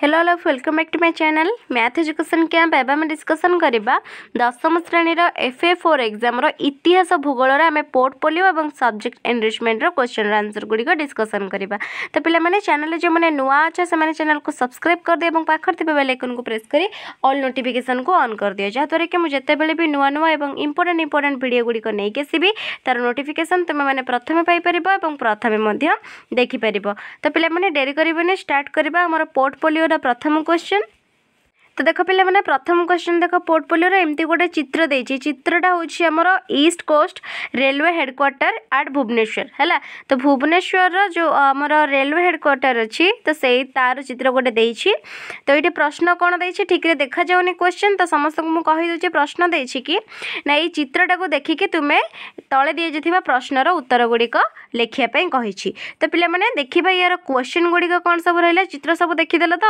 hello hello welcome back to my channel math education camp एवं आम discussion करवा दशम श्रेणीर एफ ए फोर एक्जाम इतिहास भूगोल आम पोर्टफोलियो और सब्जेक्ट एनरिचमेंटर क्वेश्चन आंसर गुड़िक डिस्कसन करवा तो पे चैनल जो मैंने नुआ अच्छे से चैनल को सब्सक्राइब कर दिए और पाखर थे बेल आइकन को प्रेस कर ऑल नोटिफिकेसन को अन् कर दिए जहाँद्वारा कि मुझे जितेबले भी नुआ नुआ और इंपोर्टां इंपोर्टां भिड गुड़िक नहीं आसवि तार तुम तुम्हें प्रथम पाइपर और प्रथम देखिपर तो पे डेरी करेंगे स्टार्ट करवा पोर्टफोलियो ଏଇଟା ପ୍ରଥମ କୋଶ୍ଚେନ୍ তো দেখ পিলামানে প্রথম কোশ্চেন দেখ পোর্টফোলিওর এমতি গোটে চিত্র দিয়েছি চিত্রটা হচ্ছে আমার ইস্ট কোস্ট রেলওয়ে হেডকোয়ার্টার আট ভুবনেশ্বর হ্যাঁ তো ভুবনেশ্বরর যে আমার রেলওয়ে হেডকোয়ার্টার অছি তো সেই তার চিত্র গোটে দিয়েছি তো এটি প্রশ্ন কোণ দিয়েছি ঠিকরে দেখা যাওনি কোশ্চেন তো সমস্ত মুদি প্রশ্ন দিয়েছি কি না এই চিত্রটাকে দেখিকি তুমি তলে দিয়ে প্রশ্নর উত্তর গুড়িক ଲେଖିବା ପାଇଁ କହିଛି ତ ପିଲାମାନେ ଦେଖିବା ୟାର କ୍ୱେଶ୍ଚନ୍ ଗୁଡ଼ିକ କ'ଣ ସବୁ ରହିଲା ଚିତ୍ର ସବୁ ଦେଖିଦେଲ ତ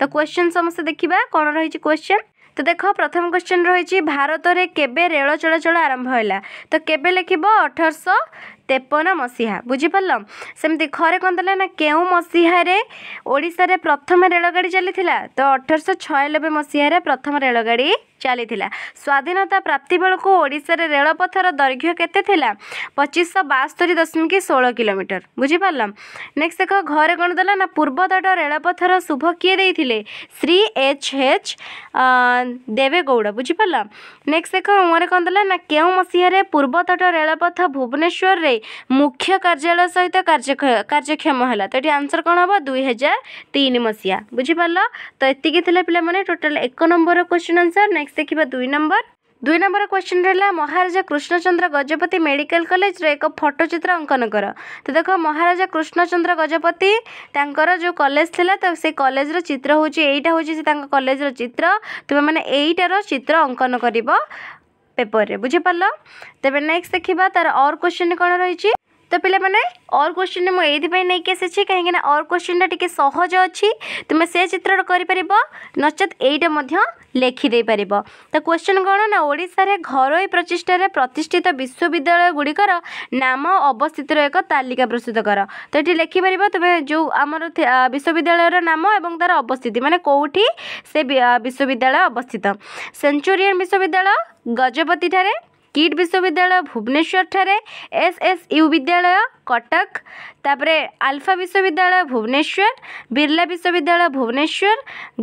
তো কোশ্চেନ୍ ସମସ୍ତେ ଦେଖିବା କ'ଣ ରହିଛି କୋଶ୍ଚେନ୍ তো দেখ প্রথম কোশ্চেন রয়েছে ভারতের কেবে রেল চলাচল আরম্ভ হল তো কেবে লিখব অঠরশ तेपन मसीहा बुझिपाल सेमती खरे कौन था ना के मसीहार प्रथम रेलगाड़ी चली तो अठरश छयानबे मसीह प्रथम रेलगाड़ी चली स्वाधीनता प्राप्ति बेलूर रेलपथर दैर्घ्य के पचिश बास्तरी दशमिक षोह कोमीटर बुझिपाल नेक्स्ट देख घर कौन दे ना पूर्वतट रेलपथर शुभ किए दे श्री एच एच देवेगौड़ बुझिपाल नेक्स्ट देख मुहर कौन दल ना के मसीह पूर्वतट रेलपथ भुवनेश्वर से ମୁଖ୍ୟ କାର୍ଯ୍ୟାଳୟ ସହିତ କାର୍ଯ୍ୟକ୍ଷମ ହେଲା ତ ଏଠି ଆନ୍ସର କ'ଣ ହେବ ଦୁଇ ହଜାର ତିନି ମସିହା ବୁଝିପାରିଲ ତ ଏତିକି ଥିଲା ପିଲାମାନେ ଟୋଟାଲ ଏକ ନମ୍ବର କ୍ୱେଶ୍ଚିନ୍ ଆନ୍ସର ନେକ୍ସଟ ଦେଖିବା ଦୁଇ ନମ୍ବର ଦୁଇ ନମ୍ବର କ୍ୱେଶ୍ଚିନ୍ ରହିଲା ମହାରାଜା କୃଷ୍ଣଚନ୍ଦ୍ର ଗଜପତି ମେଡ଼ିକାଲ କଲେଜର ଏକ ଫଟୋଚିତ୍ର ଅଙ୍କନ କର ତ ଦେଖ ମହାରାଜା କୃଷ୍ଣଚନ୍ଦ୍ର ଗଜପତି ତାଙ୍କର ଯେଉଁ କଲେଜ ଥିଲା ତ ସେ କଲେଜର ଚିତ୍ର ହେଉଛି ଏଇଟା ହେଉଛି ସେ ତାଙ୍କ କଲେଜର ଚିତ୍ର ତୁମେମାନେ ଏଇଟାର ଚିତ୍ର ଅଙ୍କନ କରିବ পেপরে বুঝিপারিল তেবে নেক্সট দেখিবা তার অর কোশ্চিন କ'ଣ ରହିଛି ତ ପିଲାମାନେ ଅର୍ କୋଶ୍ଚିନ୍ ମୁଁ ଏଇଥିପାଇଁ ନେଇକି ଆସିଛି କାହିଁକିନା ଅର୍ କୋଶ୍ଚିନ୍ଟା ଟିକେ ସହଜ ଅଛି ତୁମେ ସେ ଚିତ୍ରଟା କରିପାରିବ ନଚେତ୍ ଏଇଟା ମଧ୍ୟ ଲେଖିଦେଇପାରିବ ତ କୋଶ୍ଚିନ୍ କ'ଣ ନା ଓଡ଼ିଶାରେ ଘରୋଇ ପ୍ରଚେଷ୍ଟାରେ ପ୍ରତିଷ୍ଠିତ ବିଶ୍ୱବିଦ୍ୟାଳୟଗୁଡ଼ିକର ନାମ ଅବସ୍ଥିତିର ଏକ ତାଲିକା ପ୍ରସ୍ତୁତ କର ତ ଏଠି ଲେଖିପାରିବ ତୁମେ ଯେଉଁ ଆମର ବିଶ୍ୱବିଦ୍ୟାଳୟର ନାମ ଏବଂ ତା'ର ଅବସ୍ଥିତି ମାନେ କେଉଁଠି ସେ ବିଶ୍ୱବିଦ୍ୟାଳୟ ଅବସ୍ଥିତ ସେଞ୍ଚୁରିଆନ୍ ବିଶ୍ୱବିଦ୍ୟାଳୟ ଗଜପତିଠାରେ किट विश्वविद्यालय भुवनेश्वर ठार एस एस यु विद्यालय कटक तापर आलफा विश्वविद्यालय भुवनेश्वर बिरला विश्वविद्यालय भुवनेश्वर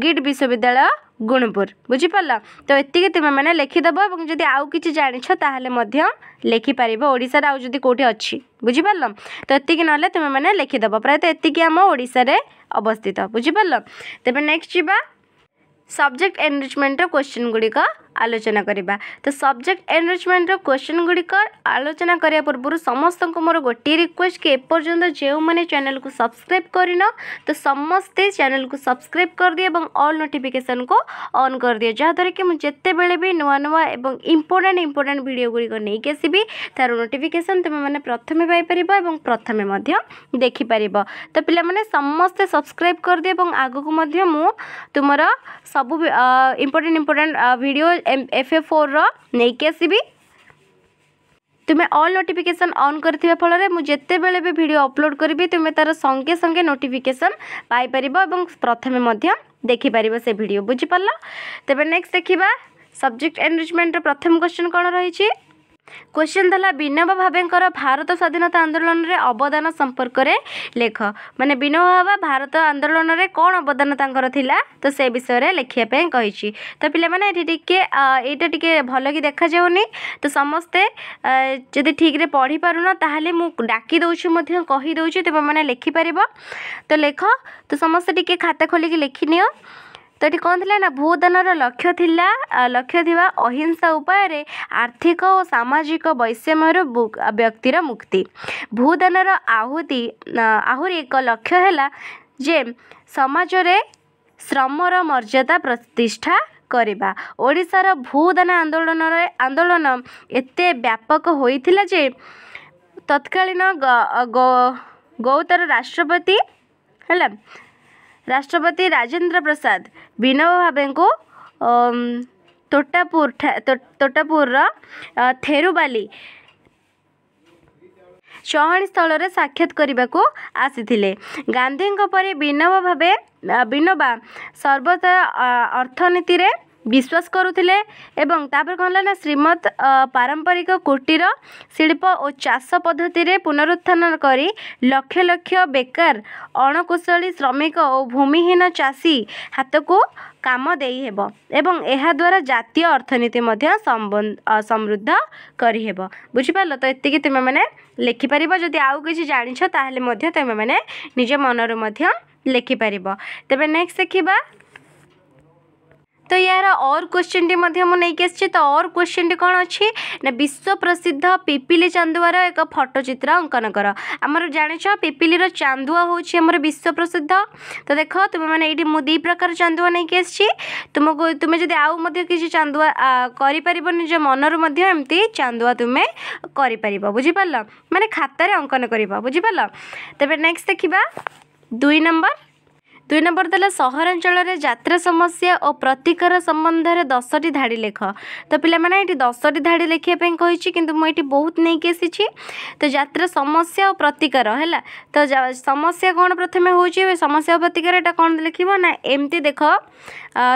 गिट विश्वविद्यालय गुणपुर बुझिपाल तो ये तुम्हें लिखिदेव और जब आउ कि जानतापर ओडार आज जी कौटे अच्छी बुझिपाल तो ये ना तुम्हें लिखिदेव प्रायत ये आम ओडार अवस्थित बुझिपाल तेरे नेक्स्ट जा ସବଜେକ୍ଟ ଏନରିଚମେଣ୍ଟର କ୍ୱେଶ୍ଚିନ୍ ଗୁଡ଼ିକ ଆଲୋଚନା କରିବା ତ ସବଜେକ୍ଟ ଏନରିଚମେଣ୍ଟର କ୍ୱେଶ୍ଚିନ୍ ଗୁଡ଼ିକ ଆଲୋଚନା କରିବା ପୂର୍ବରୁ ସମସ୍ତଙ୍କୁ ମୋର ଗୋଟିଏ ରିକ୍ୱେଷ୍ଟ କି ଏପର୍ଯ୍ୟନ୍ତ ଯେଉଁମାନେ ଚ୍ୟାନେଲକୁ ସବସ୍କ୍ରାଇବ୍ କରିନ ତ ସମସ୍ତେ ଚ୍ୟାନେଲକୁ ସବସ୍କ୍ରାଇବ୍ କରିଦିଅ ଏବଂ ଅଲ୍ ନୋଟିଫିକେସନ୍କୁ ଅନ୍ କରିଦିଅ ଯାହାଦ୍ୱାରା କି ମୁଁ ଯେତେବେଳେ ବି ନୂଆ ନୂଆ ଏବଂ ଇମ୍ପୋର୍ଟାଣ୍ଟ ଇମ୍ପୋର୍ଟାଣ୍ଟ ଭିଡ଼ିଓ ଗୁଡ଼ିକ ନେଇକି ଆସିବି ତା'ର ନୋଟିଫିକେସନ୍ ତୁମେମାନେ ପ୍ରଥମେ ପାଇପାରିବ ଏବଂ ପ୍ରଥମେ ମଧ୍ୟ ଦେଖିପାରିବ ତ ପିଲାମାନେ ସମସ୍ତେ ସବସ୍କ୍ରାଇବ୍ କରିଦିଅ ଏବଂ ଆଗକୁ ମଧ୍ୟ ମୁଁ ତୁମର सब इम्पोर्टे इम्पोर्टाट भिड एफ ए फोर रेकिसबी तुम्हें अल् नोटिफिकेसन अन् फल जिते बेले भी भिड अपलोड करी तुम्हें तार संगे संगे नोटिफिकेसन पाइपर और प्रथम देखिपर से भिड बुझिपार तेरे नेक्स्ट देखा सब्जेक्ट एनरिचमेंट प्रथम क्वेश्चन कौन रही କୋଶ୍ଚିନ୍ ଦେଲା ବିନୋବ ଭାବେଙ୍କର ଭାରତ ସ୍ୱାଧୀନତା ଆନ୍ଦୋଳନରେ ଅବଦାନ ସମ୍ପର୍କରେ ଲେଖ ମାନେ ବିନୋବ ଭାବା ଭାରତ ଆନ୍ଦୋଳନରେ କ'ଣ ଅବଦାନ ତାଙ୍କର ଥିଲା ତ ସେ ବିଷୟରେ ଲେଖିବା ପାଇଁ କହିଛି ତ ପିଲାମାନେ ଏଠି ଟିକିଏ ଏଇଟା ଟିକିଏ ଭଲକି ଦେଖାଯାଉନି ତ ସମସ୍ତେ ଯଦି ଠିକ୍ରେ ପଢ଼ିପାରୁନ ତାହେଲେ ମୁଁ ଡାକି ଦେଉଛି ମଧ୍ୟ କହିଦେଉଛି ତୁମେମାନେ ଲେଖିପାରିବ ତ ଲେଖ ତ ସମସ୍ତେ ଟିକିଏ ଖାତା ଖୋଲିକି ଲେଖିନିଅ ତ ଏଠି କ'ଣ ଥିଲା ନା ଭୂଦାନର ଲକ୍ଷ୍ୟ ଥିଲା ଲକ୍ଷ୍ୟ ଥିବା ଅହିଂସା ଉପାୟରେ ଆର୍ଥିକ ଓ ସାମାଜିକ ବୈଷମ୍ୟରୁ ବ୍ୟକ୍ତିର ମୁକ୍ତି ଭୂଦାନର ଆହୁତି ଆହୁରି ଏକ ଲକ୍ଷ୍ୟ ହେଲା ଯେ ସମାଜରେ ଶ୍ରମର ମର୍ଯ୍ୟାଦା ପ୍ରତିଷ୍ଠା କରିବା ଓଡ଼ିଶାର ଭୂଦାନ ଆନ୍ଦୋଳନର ଆନ୍ଦୋଳନ ଏତେ ବ୍ୟାପକ ହୋଇଥିଲା ଯେ ତତ୍କାଳୀନ ଗୌତର ରାଷ୍ଟ୍ରପତି ହେଲା ରାଷ୍ଟ୍ରପତି ରାଜେନ୍ଦ୍ର ପ୍ରସାଦ ବିନୋବ ଭାବେଙ୍କୁ ତୋଟାପୁର ତୋଟାପୁରର ଥେରୁବାଲି ଚହଣି ସ୍ଥଳରେ ସାକ୍ଷାତ କରିବାକୁ ଆସିଥିଲେ ଗାନ୍ଧୀଙ୍କ ପରି ବିନୋବ ଭାବେ ବିନୋବା ସର୍ବତ ଅର୍ଥନୀତିରେ ବିଶ୍ୱାସ କରୁଥିଲେ ଏବଂ ତା'ପରେ କ'ଣ ହେଲା ନା ଶ୍ରୀମଦ ପାରମ୍ପରିକ କୁଟୀର ଶିଳ୍ପ ଓ ଚାଷ ପଦ୍ଧତିରେ ପୁନରୁତ୍ଥାନ କରି ଲକ୍ଷ ଲକ୍ଷ ବେକାର ଅଣକୁଶଳୀ ଶ୍ରମିକ ଓ ଭୂମିହୀନ ଚାଷୀ ହାତକୁ କାମ ଦେଇହେବ ଏବଂ ଏହାଦ୍ୱାରା ଜାତୀୟ ଅର୍ଥନୀତି ମଧ୍ୟ ସମୃଦ୍ଧ କରିହେବ ବୁଝିପାରିଲ ତ ଏତିକି ତୁମେମାନେ ଲେଖିପାରିବ ଯଦି ଆଉ କିଛି ଜାଣିଛ ତାହେଲେ ମଧ୍ୟ ତୁମେମାନେ ନିଜ ମନରୁ ମଧ୍ୟ ଲେଖିପାରିବ ତେବେ ନେକ୍ସଟ ଦେଖିବା ତ ଏହାର ଅର୍ କ୍ୱେଶ୍ଚିନ୍ଟି ମଧ୍ୟ ମୁଁ ନେଇକି ଆସିଛି ତ ଅର୍ କ୍ୱେଶ୍ଚିନ୍ଟି କ'ଣ ଅଛି ନା ବିଶ୍ୱ ପ୍ରସିଦ୍ଧ ପିପିଲି ଚାନ୍ଦୁଆର ଏକ ଫଟୋଚିତ୍ର ଅଙ୍କନ କର ଆମର ଜାଣିଛ ପିପିଲିର ଚାନ୍ଦୁଆ ହେଉଛି ଆମର ବିଶ୍ୱ ପ୍ରସିଦ୍ଧ ତ ଦେଖ ତୁମେମାନେ ଏଇଠି ମୁଁ ଦୁଇ ପ୍ରକାର ଚାନ୍ଦୁଆ ନେଇକି ଆସିଛି ତୁମକୁ ତୁମେ ଯଦି ଆଉ ମଧ୍ୟ କିଛି ଚାନ୍ଦୁଆ କରିପାରିବ ନିଜ ମନରୁ ମଧ୍ୟ ଏମିତି ଚାନ୍ଦୁଆ ତୁମେ କରିପାରିବ ବୁଝିପାରିଲ ମାନେ ଖାତାରେ ଅଙ୍କନ କରିବ ବୁଝିପାରିଲ ତେବେ ନେକ୍ସଟ ଦେଖିବା ଦୁଇ ନମ୍ବର ଦୁଇ ନମ୍ବର ଦେଲା ସହରାଞ୍ଚଳରେ ଯାତ୍ରା ସମସ୍ୟା ଓ ପ୍ରତିକାର ସମ୍ବନ୍ଧରେ ଦଶଟି ଧାଡ଼ି ଲେଖ ତ ପିଲାମାନେ ଏଇଠି ଦଶଟି ଧାଡ଼ି ଲେଖିବା ପାଇଁ କହିଛି କିନ୍ତୁ ମୁଁ ଏଇଠି ବହୁତ ନେଇକି ଆସିଛି ତ ଯାତ୍ରା ସମସ୍ୟା ଓ ପ୍ରତିକାର ହେଲା ତ ସମସ୍ୟା କ'ଣ ପ୍ରଥମେ ହେଉଛି ଏବେ ସମସ୍ୟା ଓ ପ୍ରତିକାର ଏଇଟା କ'ଣ ଲେଖିବ ନା ଏମିତି ଦେଖ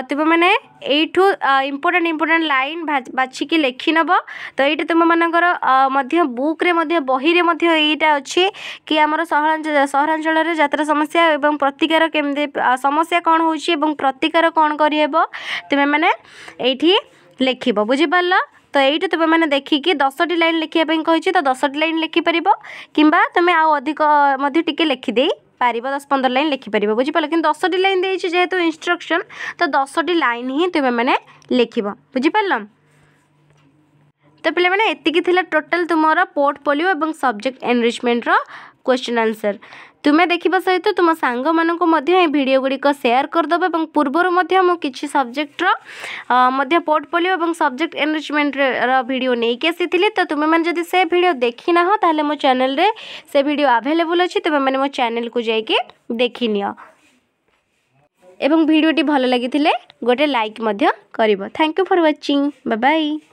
ତୁମେମାନେ ଏଇଠୁ ଇମ୍ପୋର୍ଟାଣ୍ଟ ଇମ୍ପୋର୍ଟାଣ୍ଟ ଲାଇନ୍ ବାଛିକି ଲେଖିନେବ ତ ଏଇଟା ତୁମମାନଙ୍କର ମଧ୍ୟ ବୁକ୍ରେ ମଧ୍ୟ ବହିରେ ମଧ୍ୟ ଏଇଟା ଅଛି କି ଆମର ସହରାଞ୍ଚଳରେ ଯାତ୍ରା ସମସ୍ୟା ଏବଂ ପ୍ରତିକାର କେମିତି ଯଦି ସମସ୍ୟା କ'ଣ ହେଉଛି ଏବଂ ପ୍ରତିକାର କ'ଣ କରିହେବ ତୁମେମାନେ ଏଇଠି ଲେଖିବ ବୁଝିପାରିଲ ତ ଏଇଠି ତୁମେମାନେ ଦେଖିକି ଦଶଟି ଲାଇନ୍ ଲେଖିବା ପାଇଁ କହିଛି ତ ଦଶଟି ଲାଇନ୍ ଲେଖିପାରିବ କିମ୍ବା ତୁମେ ଆଉ ଅଧିକ ମଧ୍ୟ ଟିକେ ଲେଖିଦେଇ ପାରିବ ଦଶ ପନ୍ଦର ଲାଇନ୍ ଲେଖିପାରିବ ବୁଝିପାରିଲ କିନ୍ତୁ ଦଶଟି ଲାଇନ୍ ଦେଇଛି ଯେହେତୁ ଇନଷ୍ଟ୍ରକ୍ସନ୍ ତ ଦଶଟି ଲାଇନ୍ ହିଁ ତୁମେମାନେ ଲେଖିବ ବୁଝିପାରିଲ तो पे एतिकी थिला टोटल तुमर पोर्टफोलियो एवं सब्जेक्ट एनरिचमेंटर क्वेश्चन आंसर तुम्हें देखा सहित तुम सांग भिडियो गुड़िक सेयार करदेव और पूर्व किसी सब्जेक्टर पोर्टफोलिओ और सब्जेक्ट एनरिचमेंटर रिडियो नहीं आसी तो तुम्हें मैंने जब से भिड देखना ताल मो चेल से भिड आभेलेबुल अच्छी तुम्हें मैंने मो चेल को जाकि देखनी एवं भिडियोटी भल लगी गोटे like thank you for watching bye